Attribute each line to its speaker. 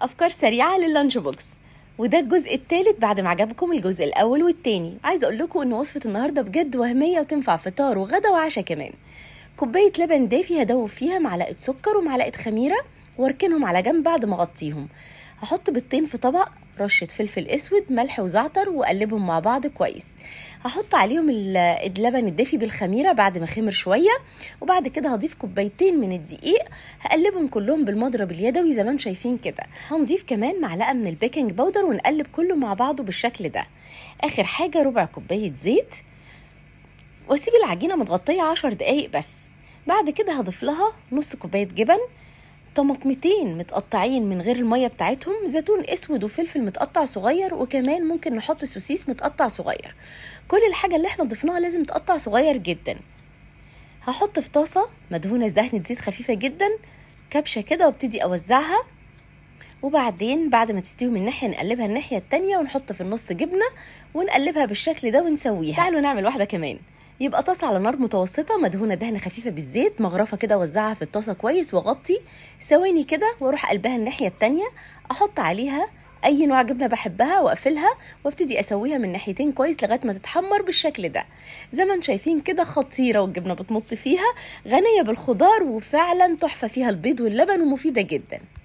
Speaker 1: أفكار سريعة لللانش بوكس وده الجزء الثالث بعد ما عجبكم الجزء الأول والثاني عايز أقول لكم إن وصفة النهاردة بجد وهمية وتنفع فطار وغدا وعشاء كمان كوباية لبن دافي هدوب فيها معلقة سكر ومعلقة خميرة واركنهم على جنب بعد ما اغطيهم هحط بيضتين في طبق رشة فلفل اسود ملح وزعتر واقلبهم مع بعض كويس هحط عليهم اللبن الدافي بالخميرة بعد ما خمر شوية وبعد كده هضيف كوبايتين من الدقيق هقلبهم كلهم بالمضرب اليدوي زي ما انتم شايفين كده هنضيف كمان معلقة من البيكنج باودر ونقلب كله مع بعضه بالشكل ده اخر حاجة ربع كوباية زيت واسيب العجينة متغطية عشر دقايق بس بعد كده هضيف لها نص كوباية جبن طماطمتين متقطعين من غير الميه بتاعتهم زيتون اسود وفلفل متقطع صغير وكمان ممكن نحط سوسيس متقطع صغير كل الحاجه اللي احنا ضفناها لازم تقطع صغير جدا هحط في طاسه مدهونه دهنه زيت خفيفه جدا كبشه كده وابتدي اوزعها وبعدين بعد ما تستوي من ناحيه نقلبها الناحيه التانية ونحط في النص جبنه ونقلبها بالشكل ده ونسويها تعالوا نعمل واحده كمان يبقى طاسه على نار متوسطه مدهونه دهن خفيفه بالزيت مغرفه كده وزعها في الطاسه كويس واغطي ثواني كده واروح قلبها الناحيه التانية احط عليها اي نوع جبنه بحبها واقفلها وابتدي اسويها من ناحيتين كويس لغايه ما تتحمر بالشكل ده زي ما شايفين كده خطيره والجبنه بتمط فيها غنيه بالخضار وفعلا تحفه فيها البيض واللبن ومفيده جدا